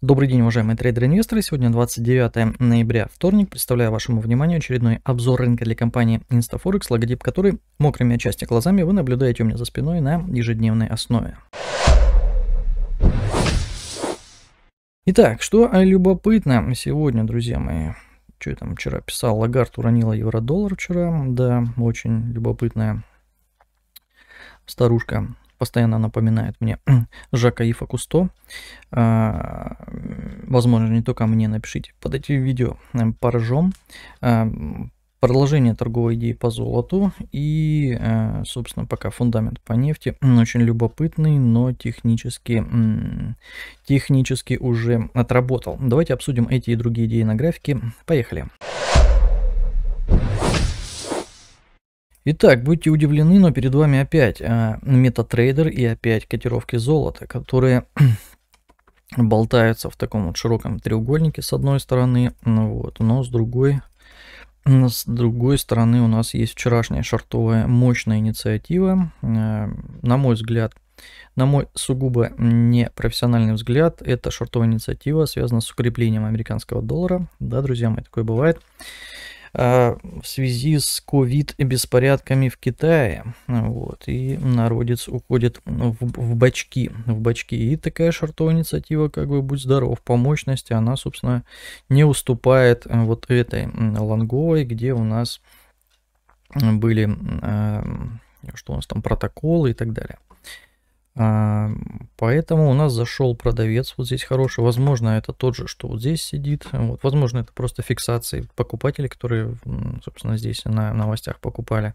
Добрый день, уважаемые трейдеры-инвесторы. Сегодня 29 ноября, вторник. Представляю вашему вниманию очередной обзор рынка для компании InstaForex, логотип которой мокрыми отчасти глазами вы наблюдаете у меня за спиной на ежедневной основе. Итак, что любопытно сегодня, друзья мои? Что я там вчера писал? Лагард уронила евро-доллар вчера. Да, очень любопытная старушка постоянно напоминает мне Жака Ифа Кусто. А, возможно, не только мне напишите под этим видео эм, поржом. А, продолжение торговой идеи по золоту и, э, собственно, пока фундамент по нефти очень любопытный, но технически, технически уже отработал. Давайте обсудим эти и другие идеи на графике. Поехали! Итак, будьте удивлены, но перед вами опять а, метатрейдер и опять котировки золота, которые болтаются в таком вот широком треугольнике с одной стороны, ну вот, но с другой, с другой стороны у нас есть вчерашняя шортовая мощная инициатива. Э, на мой взгляд, на мой сугубо непрофессиональный взгляд, эта шортовая инициатива связана с укреплением американского доллара. Да, друзья мои, такое бывает. Э, в связи с ковид беспорядками в Китае. Вот, и народец уходит в, в бачки. В бачки. И такая шартовая инициатива, как бы, будь здоров, по мощности она, собственно, не уступает э, вот этой лонговой, где у нас были, э, что у нас там, протоколы и так далее. Поэтому у нас зашел продавец вот здесь хороший. Возможно, это тот же, что вот здесь сидит. Вот, возможно, это просто фиксации покупателей, которые, собственно, здесь на новостях покупали.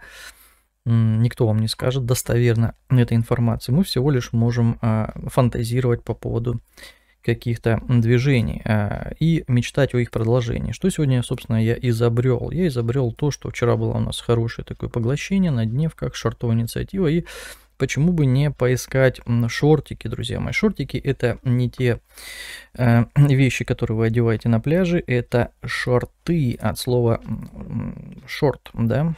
Никто вам не скажет достоверно этой информации. Мы всего лишь можем а, фантазировать по поводу каких-то движений а, и мечтать о их продолжении. Что сегодня, собственно, я изобрел? Я изобрел то, что вчера было у нас хорошее такое поглощение на дневках как инициатива, и почему бы не поискать шортики, друзья мои. Шортики это не те э, вещи, которые вы одеваете на пляже, это шорты от слова шорт, да,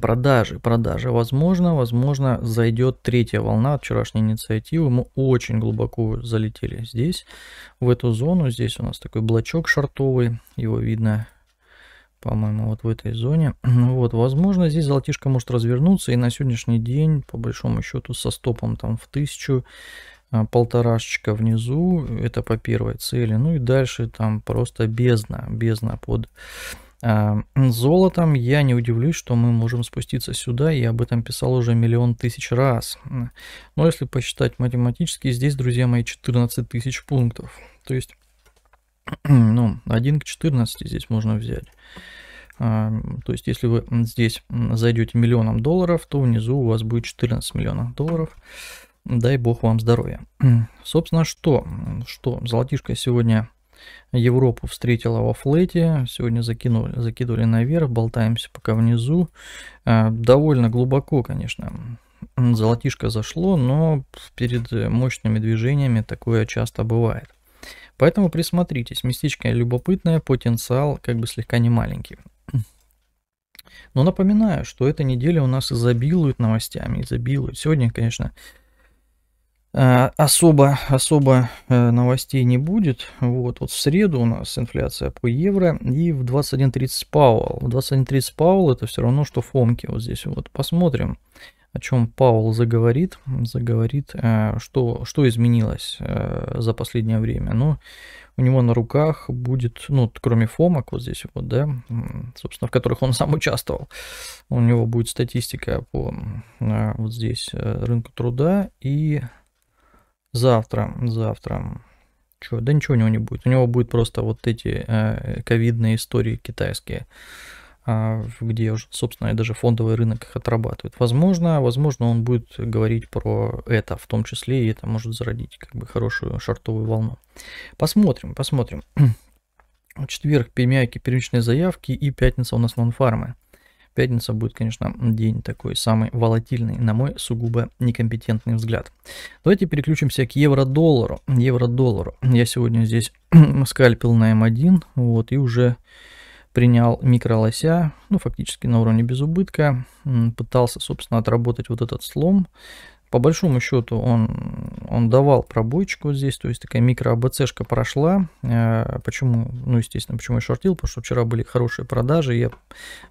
Продажи, продажи. Возможно, возможно, зайдет третья волна от вчерашней инициативы. Мы очень глубоко залетели здесь, в эту зону. Здесь у нас такой блочок шортовый, его видно по-моему, вот в этой зоне. Ну вот, возможно, здесь золотишко может развернуться и на сегодняшний день, по большому счету, со стопом там в тысячу, а, полторашечка внизу, это по первой цели. Ну и дальше там просто бездна, бездна под а, золотом, я не удивлюсь, что мы можем спуститься сюда, я об этом писал уже миллион тысяч раз. Но если посчитать математически, здесь, друзья мои, 14 тысяч пунктов. То есть ну, 1 к 14 здесь можно взять. А, то есть, если вы здесь зайдете миллионом долларов, то внизу у вас будет 14 миллионов долларов. Дай бог вам здоровья. Собственно, что? Что? Золотишко сегодня Европу встретила во флете. Сегодня закинули, закидывали наверх, болтаемся пока внизу. А, довольно глубоко, конечно, золотишко зашло, но перед мощными движениями такое часто бывает. Поэтому присмотритесь, местечко любопытное, потенциал как бы слегка не маленький. Но напоминаю, что эта неделя у нас изобилует новостями, изобилует. Сегодня, конечно, э, особо, особо э, новостей не будет. Вот, вот в среду у нас инфляция по евро и в 21.30 Пауэлл. В 21.30 Пауэлл это все равно, что Фомки вот здесь. Вот посмотрим о чем Паул заговорит, заговорит, э, что, что изменилось э, за последнее время. Ну, у него на руках будет, ну, кроме фомок вот здесь вот, да, собственно, в которых он сам участвовал, у него будет статистика по э, вот здесь рынку труда и завтра, завтра, что, да ничего у него не будет, у него будет просто вот эти ковидные истории китайские, а, где уже, собственно, и даже фондовый рынок их отрабатывает. Возможно, возможно, он будет говорить про это в том числе, и это может зародить как бы хорошую шартовую волну. Посмотрим, посмотрим. Четверг, премиаки, первичные заявки, и пятница у нас нон-фармы. Пятница будет, конечно, день такой самый волатильный, на мой сугубо некомпетентный взгляд. Давайте переключимся к евро-доллару. Евро-доллару. Я сегодня здесь скальпил на М1, эм вот, и уже принял микролося, ну, фактически на уровне без убытка, пытался, собственно, отработать вот этот слом. По большому счету он, он давал пробойчику вот здесь, то есть такая микро АБЦшка прошла. Э, почему? Ну, естественно, почему я шортил, потому что вчера были хорошие продажи, я, в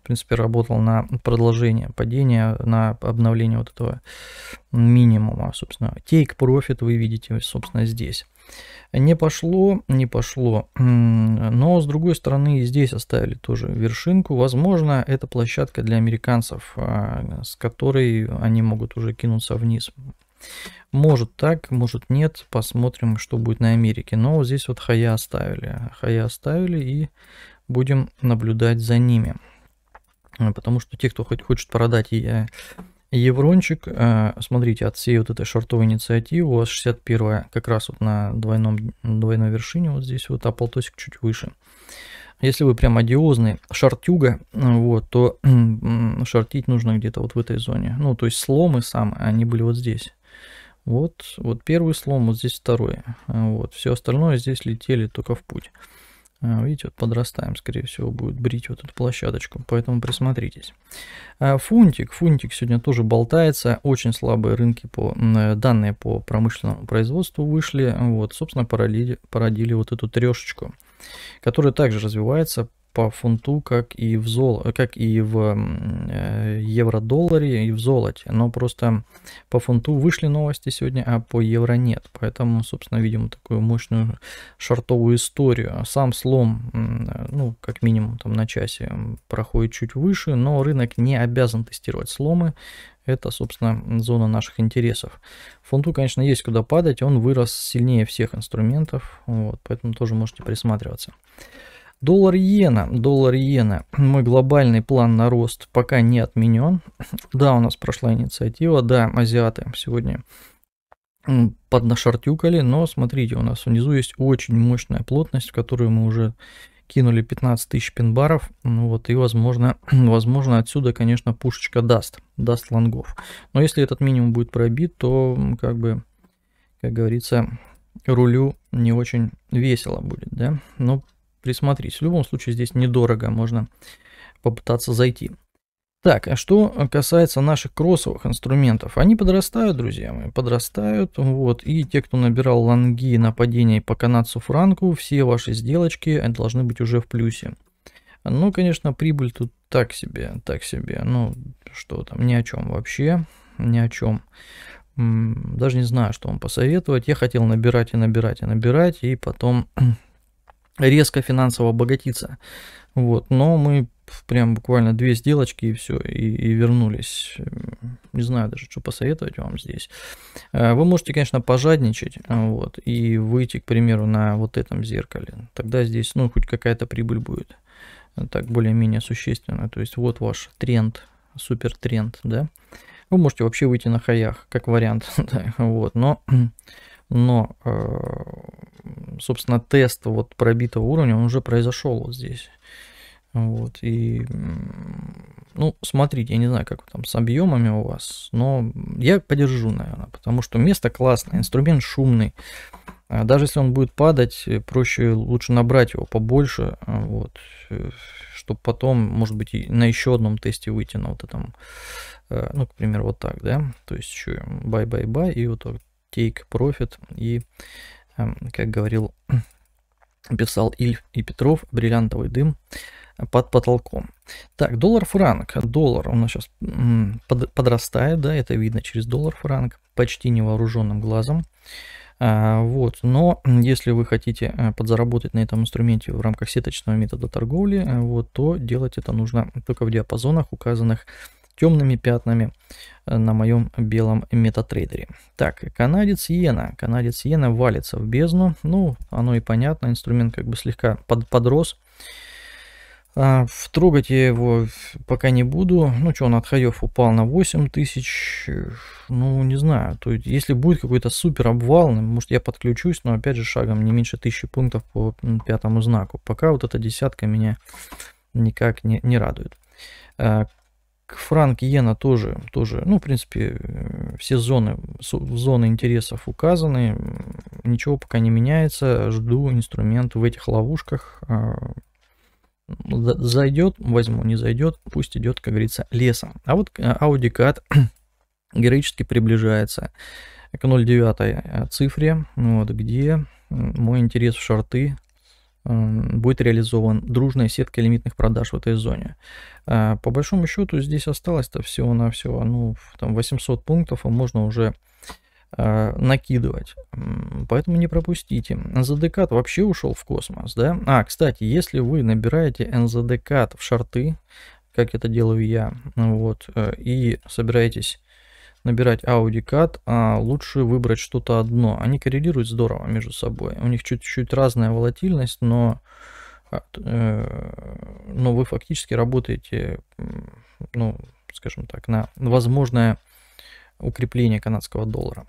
принципе, работал на продолжение падения, на обновление вот этого минимума, собственно. Take profit вы видите, собственно, здесь. Не пошло, не пошло. Но, с другой стороны, и здесь оставили тоже вершинку. Возможно, это площадка для американцев, а, с которой они могут уже кинуться вниз. Может так, может нет. Посмотрим, что будет на Америке. Но вот здесь вот хая оставили. Хая оставили и будем наблюдать за ними. Потому что те, кто хоть хочет продать Еврончик, э, смотрите, от всей вот этой шортовой инициативы у вас 61 как раз вот на двойном, двойной вершине, вот здесь вот, а полтосик чуть выше. Если вы прям одиозный шартюга, вот, то шортить нужно где-то вот в этой зоне. Ну, то есть сломы сам, они были вот здесь. Вот, вот первый слом, вот здесь второй. Вот, все остальное здесь летели только в путь. А, видите, вот подрастаем, скорее всего, будет брить вот эту площадочку, поэтому присмотритесь. А, фунтик. Фунтик сегодня тоже болтается. Очень слабые рынки по э, данные по промышленному производству вышли. Вот, собственно, породили, породили вот эту трешечку, которая также развивается по фунту, как и в, зол... как и в э, евро-долларе, и в золоте. Но просто по фунту вышли новости сегодня, а по евро нет. Поэтому, собственно, видим такую мощную шортовую историю. Сам слом, ну, как минимум, там на часе проходит чуть выше, но рынок не обязан тестировать сломы. Это, собственно, зона наших интересов. Фунту, конечно, есть куда падать, он вырос сильнее всех инструментов, вот, поэтому тоже можете присматриваться. Доллар-иена, доллар-иена, мой глобальный план на рост пока не отменен. Да, у нас прошла инициатива, да, азиаты сегодня поднашартюкали, но смотрите, у нас внизу есть очень мощная плотность, в которую мы уже кинули 15 тысяч пинбаров, ну вот, и возможно, возможно отсюда, конечно, пушечка даст, даст лонгов. Но если этот минимум будет пробит, то, как бы, как говорится, рулю не очень весело будет, да. Но присмотреть. В любом случае здесь недорого, можно попытаться зайти. Так, а что касается наших кроссовых инструментов, они подрастают, друзья мои, подрастают, вот, и те, кто набирал лонги на падении по канадцу франку, все ваши сделочки должны быть уже в плюсе. Ну, конечно, прибыль тут так себе, так себе, ну, что там, ни о чем вообще, ни о чем. Даже не знаю, что вам посоветовать. Я хотел набирать и набирать и набирать, и потом резко финансово обогатиться. Вот, но мы прям буквально две сделочки и все, и, и вернулись. Не знаю даже, что посоветовать вам здесь. Э, вы можете, конечно, пожадничать, вот, и выйти, к примеру, на вот этом зеркале. Тогда здесь, ну, хоть какая-то прибыль будет, так более-менее существенно. То есть вот ваш тренд, супер тренд, да. Вы можете вообще выйти на хаях, как вариант, да, вот, но но, э, собственно, тест вот пробитого уровня, он уже произошел вот здесь. Вот, и, ну, смотрите, я не знаю, как там с объемами у вас, но я подержу, наверное, потому что место классное, инструмент шумный. А даже если он будет падать, э, проще, лучше набрать его побольше, э, вот, чтобы потом, может быть, на еще одном тесте выйти на вот этом, ну, к примеру, вот так, да, то есть еще бай-бай-бай и вот так Take Profit. И, эм, как говорил, писал Ильф и Петров, бриллиантовый дым э, под потолком. Так, доллар-франк. Доллар у нас сейчас подрастает, да, это видно через доллар-франк, почти невооруженным глазом. А, вот, но если вы хотите э, подзаработать на этом инструменте в рамках сеточного метода торговли, э, вот, то делать это нужно только в диапазонах, указанных темными пятнами э, на моем белом метатрейдере. Так, канадец иена. Канадец иена валится в бездну. Ну, оно и понятно, инструмент как бы слегка под, подрос. А, трогать я его пока не буду. Ну, что, он от хаев упал на 8 тысяч. Ну, не знаю. То есть, если будет какой-то супер обвал, ну, может, я подключусь, но, опять же, шагом не меньше тысячи пунктов по пятому знаку. Пока вот эта десятка меня никак не, не радует. А, к франк иена тоже, тоже, ну, в принципе, э, все зоны, зоны интересов указаны, ничего пока не меняется, жду инструмент в этих ловушках, а, ну, зайдет, возьму, не зайдет, пусть идет, как говорится, лесом. А вот э, Audi CAD героически приближается к 0,9 э, цифре, вот, где мой интерес в шарты будет реализован дружная сетка лимитных продаж в этой зоне. А, по большому счету здесь осталось-то всего-навсего ну, там 800 пунктов, а можно уже а, накидывать. Поэтому не пропустите. NZDCAT вообще ушел в космос, да? А, кстати, если вы набираете NZDCAT в шарты, как это делаю я, вот, э, и собираетесь набирать Audi CAD, а лучше выбрать что-то одно. Они коррелируют здорово между собой. У них чуть-чуть разная волатильность, но, а, э, но вы фактически работаете, ну, скажем так, на возможное укрепление канадского доллара.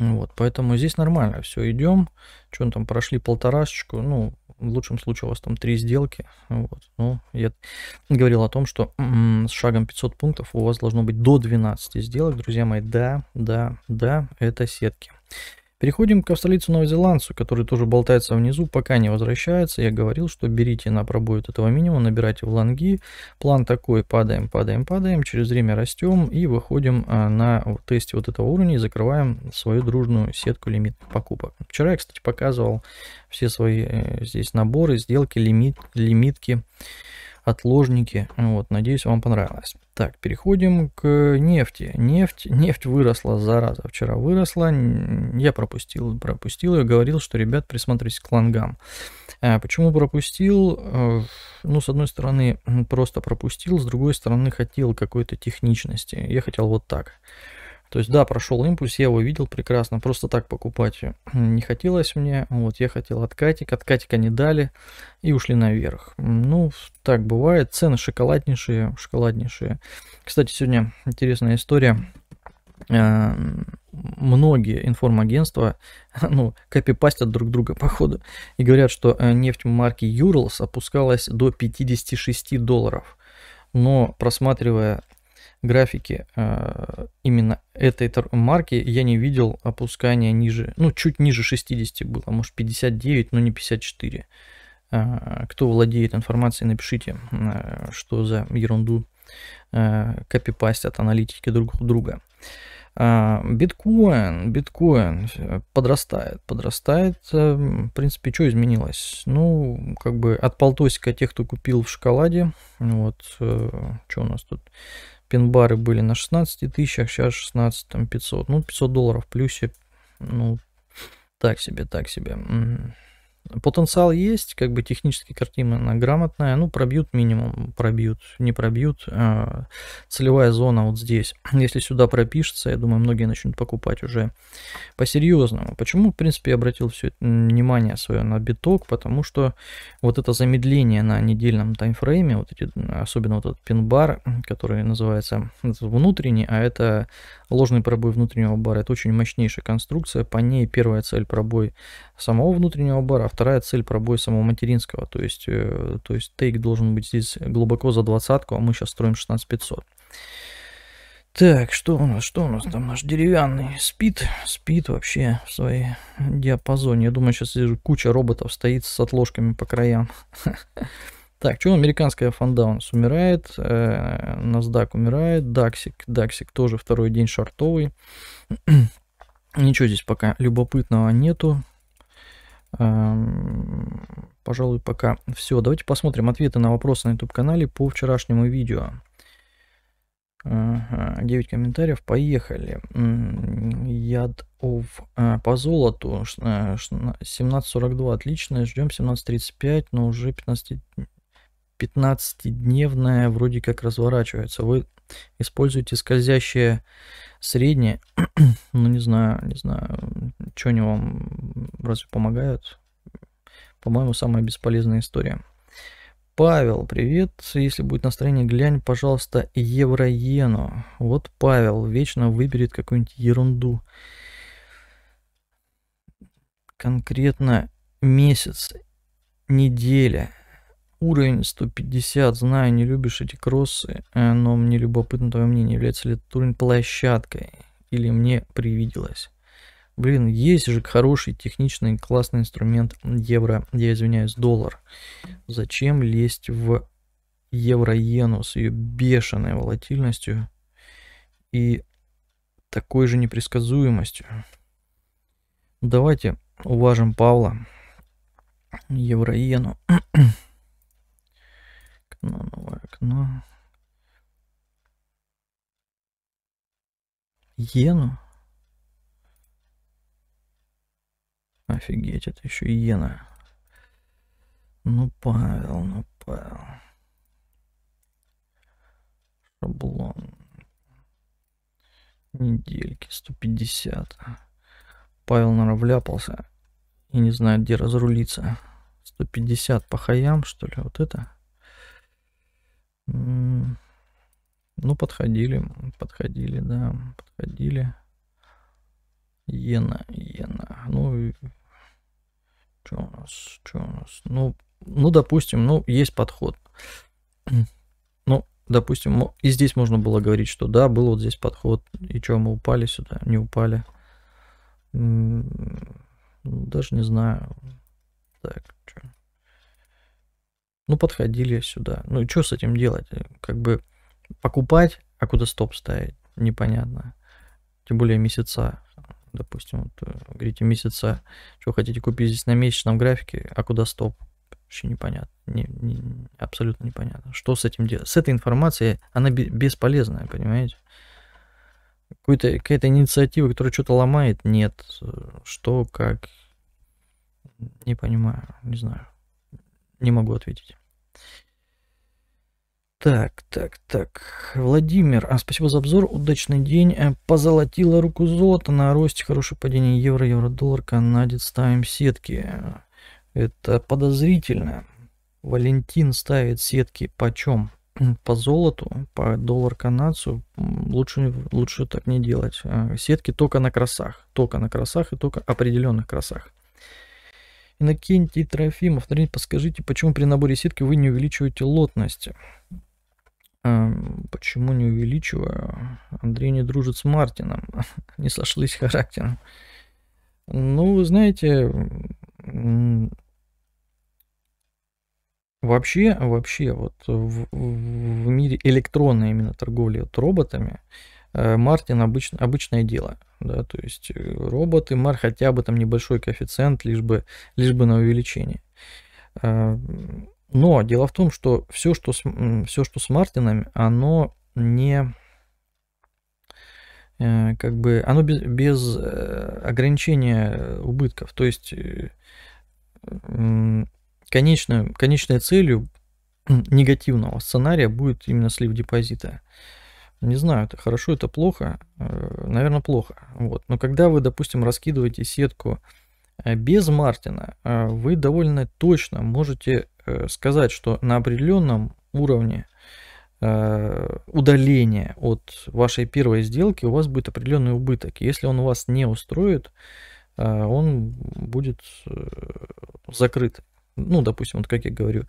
Вот, поэтому здесь нормально, все, идем. Что он там, прошли полторашечку, ну, в лучшем случае у вас там три сделки. Вот. Ну, я говорил о том, что м -м, с шагом 500 пунктов у вас должно быть до 12 сделок, друзья мои. Да, да, да, это сетки. Переходим к австралийцу новозеландцу, который тоже болтается внизу, пока не возвращается. Я говорил, что берите на пробой от этого минимума, набирайте в лонги. План такой, падаем, падаем, падаем, через время растем и выходим а, на тесте вот этого уровня и закрываем свою дружную сетку лимитных покупок. Вчера я, кстати, показывал все свои э, здесь наборы, сделки, лимит, лимитки отложники, ну Вот, надеюсь, вам понравилось. Так, переходим к нефти. Нефть, нефть выросла, зараза, вчера выросла. Я пропустил, пропустил и говорил, что, ребят, присмотритесь к лонгам. А, почему пропустил? Э, ну, с одной стороны, просто пропустил, с другой стороны, хотел какой-то техничности. Я хотел вот так. То есть, да, прошел импульс, я его видел прекрасно, просто так покупать э, не хотелось мне. Вот я хотел откатик, откатика не дали и ушли наверх. Ну, так бывает, цены шоколаднейшие, шоколаднейшие. Кстати, сегодня интересная история э, многие информагентства ну, копипастят друг друга, походу, и говорят, что э, нефть марки Юрлс опускалась до 56 долларов. Но просматривая графике а, именно этой марки я не видел опускания ниже, ну, чуть ниже 60 было, а может 59, но не 54. А, кто владеет информацией, напишите, что за ерунду от аналитики друг у друга. Биткоин, биткоин подрастает, подрастает. В принципе, что изменилось? Ну, как бы от полтосика тех, кто купил в шоколаде. Вот, что у нас тут? пин-бары были на 16 тысячах, сейчас 16 там, 500. Ну, 500 долларов в плюсе, ну, так себе, так себе. Потенциал есть, как бы технически картина грамотная, ну пробьют минимум, пробьют, не пробьют. А, целевая зона вот здесь. Если сюда пропишется, я думаю, многие начнут покупать уже по-серьезному. Почему, в принципе, я обратил все внимание свое на биток? Потому что вот это замедление на недельном таймфрейме, вот эти, особенно вот этот пин-бар, который называется внутренний, а это ложный пробой внутреннего бара, это очень мощнейшая конструкция, по ней первая цель пробой самого внутреннего бара, вторая цель пробой самого материнского. То есть, э, то есть тейк должен быть здесь глубоко за двадцатку, а мы сейчас строим 16500. Так, что у нас, что у нас там наш деревянный спит, спит вообще в своей диапазоне. Я думаю, сейчас вижу, куча роботов стоит с отложками по краям. Так, что американская фонда у нас умирает, э, NASDAQ умирает, даксик, даксик тоже второй день шартовый. Ничего здесь пока любопытного нету. Пожалуй, пока все. Давайте посмотрим ответы на вопросы на YouTube-канале по вчерашнему видео. 9 комментариев, поехали. Яд ов а, по золоту 17.42, а, отлично, ждем 17.35, но уже 15 15-дневная вроде как разворачивается. Вы используете скользящее средние, ну не знаю, не знаю, что они вам разве помогают? По-моему, самая бесполезная история. Павел, привет. Если будет настроение, глянь, пожалуйста, евроену. Вот Павел вечно выберет какую-нибудь ерунду. Конкретно месяц, неделя, уровень 150, знаю, не любишь эти кроссы, э, но мне любопытно твое мнение, является ли турнир площадкой или мне привиделось. Блин, есть же хороший, техничный, классный инструмент евро, я извиняюсь, доллар. Зачем лезть в евро-иену с ее бешеной волатильностью и такой же непредсказуемостью? Давайте уважим Павла евро-иену. Ну, окно, новое окно. Ену? Офигеть, это еще иена. Ну, Павел, ну, Павел. Шаблон. Недельки, 150. Павел, наверное, вляпался и не знает, где разрулиться. 150 по хаям, что ли, вот это? Ну, подходили, подходили, да, подходили. Иена, иена. Ну, и... что у нас, что у нас? Ну, ну, допустим, ну, есть подход. Ну, допустим, и здесь можно было говорить, что да, был вот здесь подход, и что, мы упали сюда, не упали. Даже не знаю. Так ну, подходили сюда. Ну, и что с этим делать? Как бы покупать, а куда стоп ставить? Непонятно. Тем более месяца. Допустим, вот, э, говорите, месяца, что хотите купить здесь на месячном графике, а куда стоп? Вообще непонятно. Не, не, абсолютно непонятно. Что с этим делать? С этой информацией она бесполезная, понимаете? Какой-то, какая-то инициатива, которая что-то ломает, нет. Что, как, не понимаю, не знаю. Не могу ответить. Так, так, так. Владимир, а спасибо за обзор. Удачный день. Э, позолотила руку золота на росте. Хорошее падение евро, евро-доллар, канадец. Ставим сетки. Это подозрительно. Валентин ставит сетки почем? По золоту, по доллар-канадцу. Лучше, лучше так не делать. Э, сетки только на красах. Только на красах и только определенных красах. Иннокентий Трофимов, Андрей, подскажите, почему при наборе сетки вы не увеличиваете лотность? Эм, почему не увеличиваю? Андрей не дружит с Мартином. не сошлись характером. Ну, вы знаете, вообще, вообще, вот в, в мире электронной именно торговли вот роботами, Э, Мартин обыч, обычное дело. Да, то есть э, роботы, Мар хотя бы там небольшой коэффициент, лишь бы, лишь бы на увеличение. Э, но дело в том, что все, что с, все, что с Мартинами, оно не как бы оно без, без ограничения убытков. То есть конечной, конечной целью негативного сценария будет именно слив депозита. Не знаю, это хорошо, это плохо. Э, Наверное, плохо. Вот. Но когда вы, допустим, раскидываете сетку э, без Мартина, э, вы довольно точно можете сказать, что на определенном уровне удаления от вашей первой сделки у вас будет определенный убыток. Если он вас не устроит, он будет закрыт. Ну, допустим, вот как я говорю,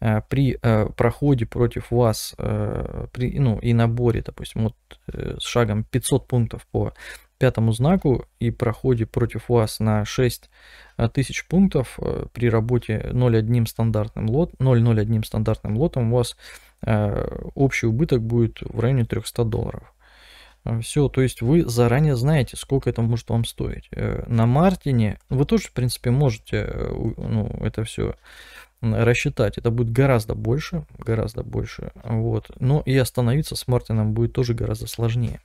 Э, при э, проходе против вас э, при, ну, и наборе, допустим, вот с шагом 500 пунктов по пятому знаку и проходе против вас на 6000 пунктов при работе 0,1 стандартным, лот, 0,01 стандартным лотом у вас общий убыток будет в районе 300 долларов. Все, то есть вы заранее знаете, сколько это может вам стоить. На Мартине вы тоже, в принципе, можете ну, это все рассчитать. Это будет гораздо больше, гораздо больше. Вот. Но и остановиться с Мартином будет тоже гораздо сложнее.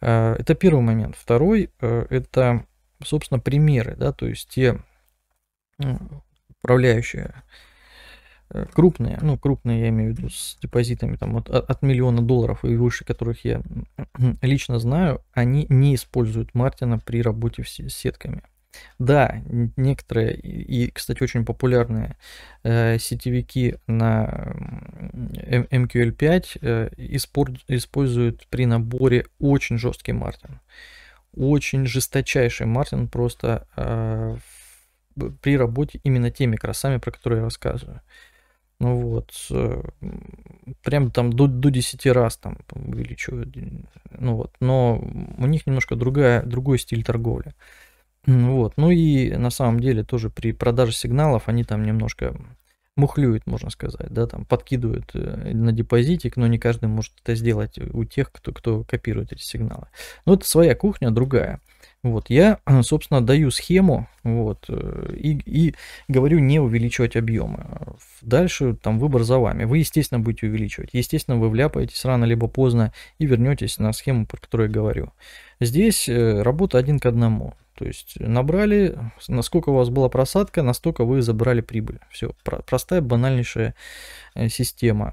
Э, это первый момент. Второй э, – это, собственно, примеры, да, то есть те управляющие э, крупные, ну, крупные я имею в виду с депозитами там от, от миллиона долларов и выше, которых я лично знаю, они не используют Мартина при работе с сетками – да, некоторые, и, кстати, очень популярные э, сетевики на MQL5 э, испор- используют при наборе очень жесткий мартин. Очень жесточайший мартин просто э, при работе именно теми красами, про которые я рассказываю. Ну вот, э, прям там до, до 10 раз там увеличивают. Ну вот, но у них немножко другая, другой стиль торговли. Э, вот. Ну и на самом деле тоже при продаже сигналов они там немножко мухлюют, можно сказать, да, там подкидывают э, на депозитик, но не каждый может это сделать у тех, кто, кто копирует эти сигналы. Но ну, это своя кухня, другая. Вот, я, собственно, даю схему, вот, э, и, и говорю не увеличивать объемы. Дальше там выбор за вами. Вы, естественно, будете увеличивать. Естественно, вы вляпаетесь рано либо поздно и вернетесь на схему, про которую я говорю. Здесь э, работа один к одному. То есть набрали, насколько у вас была просадка, настолько вы забрали прибыль. Все, простая, банальнейшая э, система.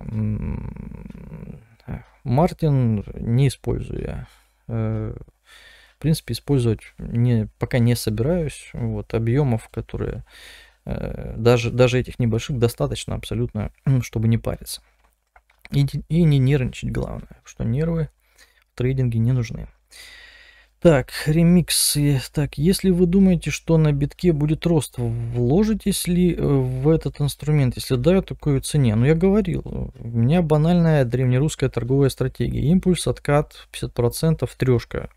Мартин не использую я принципе, использовать не, пока не собираюсь. Вот, объемов, которые э, даже, даже этих небольших достаточно абсолютно, чтобы не париться. И, и не нервничать, главное, что нервы в трейдинге не нужны. Так, ремиксы. Так, если вы думаете, что на битке будет рост, вложитесь ли э, в этот инструмент? Если да, такой цене. Ну, я говорил, у меня банальная древнерусская торговая стратегия. Импульс, откат, 50%, трешка.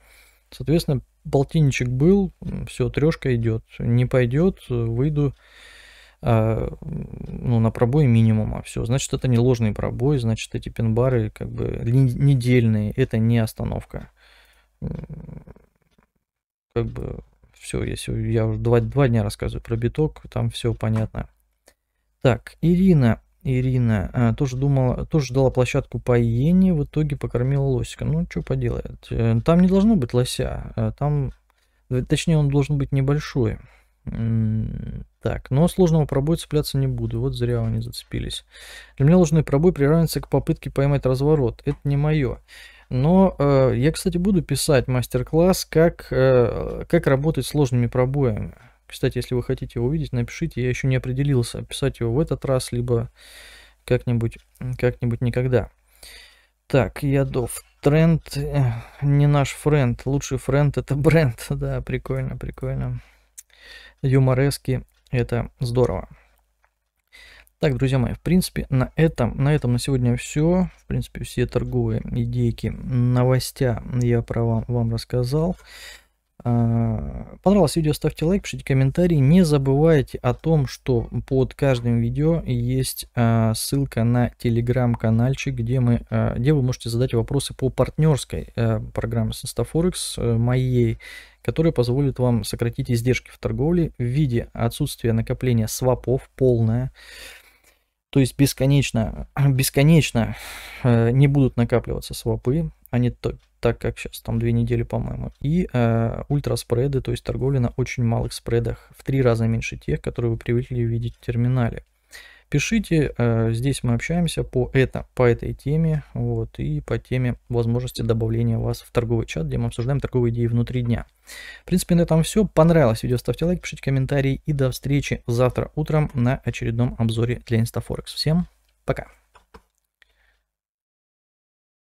Соответственно, полтинничек был, все, трешка идет. Не пойдет, выйду а, ну, на пробой минимума. Все, значит, это не ложный пробой, значит, эти пин-бары как бы недельные, это не остановка. Как бы все, если я уже два, два дня рассказываю про биток, там все понятно. Так, Ирина Ирина а, тоже думала, тоже дала площадку по в итоге покормила лосика. Ну, что поделать. Э, там не должно быть лося. А там, точнее, он должен быть небольшой. Так, но сложного пробоя цепляться не буду. Вот зря они зацепились. Для меня ложный пробой приравнивается к попытке поймать разворот. Это не мое. Но э, я, кстати, буду писать мастер-класс, как, э, как работать с сложными пробоями. Кстати, если вы хотите его увидеть, напишите, я еще не определился, писать его в этот раз, либо как-нибудь, как-нибудь никогда. Так, ядов. Тренд не наш френд. Лучший френд это бренд. Да, прикольно, прикольно. Юморески это здорово. Так, друзья мои, в принципе, на этом, на этом на сегодня все. В принципе, все торговые идейки, новостя я про вам, вам рассказал. Понравилось видео, ставьте лайк, пишите комментарии. Не забывайте о том, что под каждым видео есть а, ссылка на телеграм-канальчик, где, мы, а, где вы можете задать вопросы по партнерской а, программе Сенстафорекс э, моей, которая позволит вам сократить издержки в торговле в виде отсутствия накопления свопов полное. То есть бесконечно, бесконечно э, не будут накапливаться свопы, они так как сейчас там две недели, по-моему, и э, ультраспреды, то есть торговля на очень малых спредах, в три раза меньше тех, которые вы привыкли видеть в терминале. Пишите, э, здесь мы общаемся по, это, по этой теме вот, и по теме возможности добавления вас в торговый чат, где мы обсуждаем торговые идеи внутри дня. В принципе, на этом все. Понравилось видео, ставьте лайк, пишите комментарии и до встречи завтра утром на очередном обзоре для InstaForex. Всем пока!